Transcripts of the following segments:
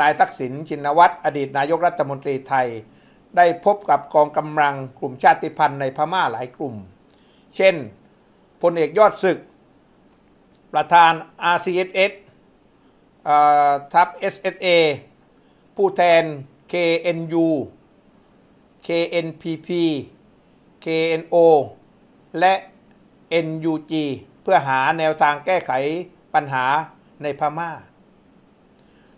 นายทักษิณชินวัตรอดีตนายกรัฐมนตรีไทย ได้พบกับกองกำลังกลุ่มชาติพันธุ์ในพม่าหลายกลุ่ม เช่นพลเอกยอดศึก ประธาน RCSS ทับ SSA ผู้แทน KNU KNPP KNO และ NUG เพื่อหาแนวทางแก้ไขปัญหาในพม่า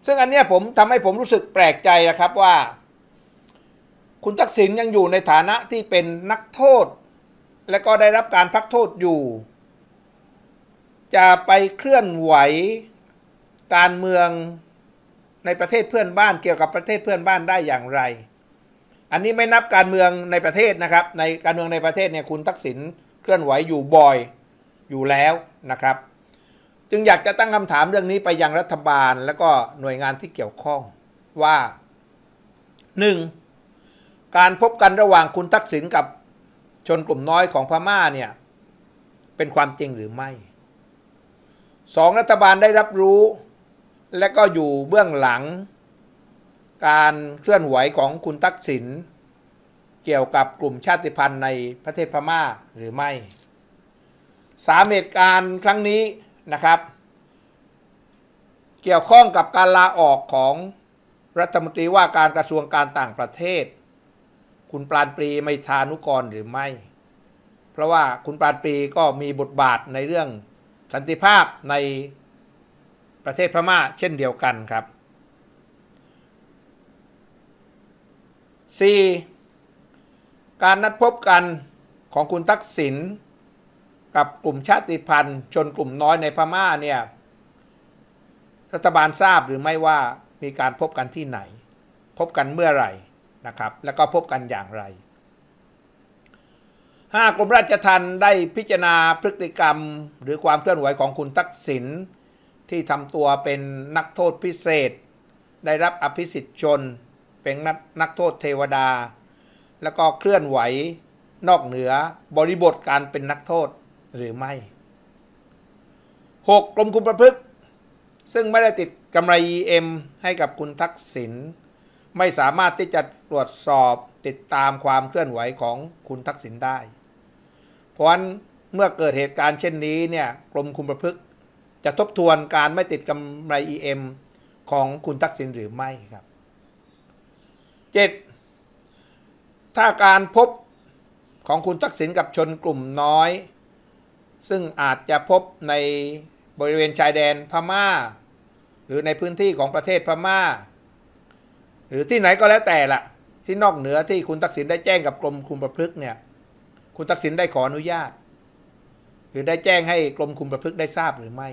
ซึ่งอันเนี้ยผมทำให้ผมรู้สึกแปลกใจนะครับว่า คุณทักษิณยังอยู่ในฐานะที่เป็นนักโทษ และก็ได้รับการพักโทษอยู่ จะไปเคลื่อนไหว การเมืองในประเทศเพื่อนบ้านเกี่ยวกับประเทศเพื่อนบ้านได้อย่างไร อันนี้ไม่นับการเมืองในประเทศนะครับ ในการเมืองในประเทศเนี่ยคุณทักษิณเคลื่อนไหวอยู่บ่อยอยู่แล้วนะครับจึงอยากจะตั้งคำถามเรื่องนี้ไปยังรัฐบาลและก็หน่วยงานที่เกี่ยวข้องว่า 1. การพบกันระหว่างคุณทักษิณกับชนกลุ่มน้อยของพม่าเนี่ย เป็นความจริงหรือไม่ 2. รัฐบาลได้รับรู้ และก็อยู่เบื้องหลัง การเคลื่อนไหวของคุณทักษิณเกี่ยวกับกลุ่มชาติพันธุ์ในประเทศพม่าหรือไม่สามเหตุการณ์ครั้งนี้นะครับ เกี่ยวข้องกับการลาออกของรัฐมนตรีว่าการกระทรวงการต่างประเทศ คุณปราณปรีไม่ชานุกรหรือไม่ เพราะว่าคุณปราณปรีก็มีบทบาทในเรื่องสันติภาพในประเทศพม่าเช่นเดียวกันครับ 4. การนัดพบกันของคุณทักษิณกับ กลุ่มชาติพันธุ์ชน กลุ่มน้อยในพม่าเนี่ย รัฐบาลทราบหรือไม่ว่ามีการพบกันที่ไหน พบกันเมื่อไหร่นะครับ แล้วก็พบกันอย่างไรหากกรมราชทัณฑ์ได้พิจารณาพฤติกรรมหรือความเคลื่อนไหวของคุณทักษิณที่ทำตัวเป็นนักโทษพิเศษ ได้รับอภิสิทธิชนเป็นนักโทษเทวดา แล้วก็เคลื่อนไหวนอกเหนือบริบทการเป็นนักโทษหรือไม่ 6. กรมคุมประพฤติซึ่งไม่ได้ติดกำไร EM ให้กับคุณทักษิณไม่สามารถที่จะตรวจสอบติดตามความเคลื่อนไหวของคุณทักษิณได้ เพราะฉะนั้นเมื่อเกิดเหตุการณ์เช่นนี้เนี่ยกรมคุมประพฤติจะทบทวนการไม่ติดกำไร EM ของคุณทักษิณหรือไม่ครับ 7. ถ้าการพบของคุณทักษิณกับชนกลุ่มน้อยซึ่งอาจจะพบในบริเวณชายแดนพมา่า หรือในพื้นที่ของประเทศพมา่า หรือที่ไหนก็แล้วแต่ละที่นอกเหนือที่คุณทักษิณได้แจ้งกับกรมคุมประพฤกษ์เนี่ย คุณทักษิณได้ขออนุญาต หรือได้แจ้งให้กรมคุมประพฤกษ์ได้ทราบหรือไม่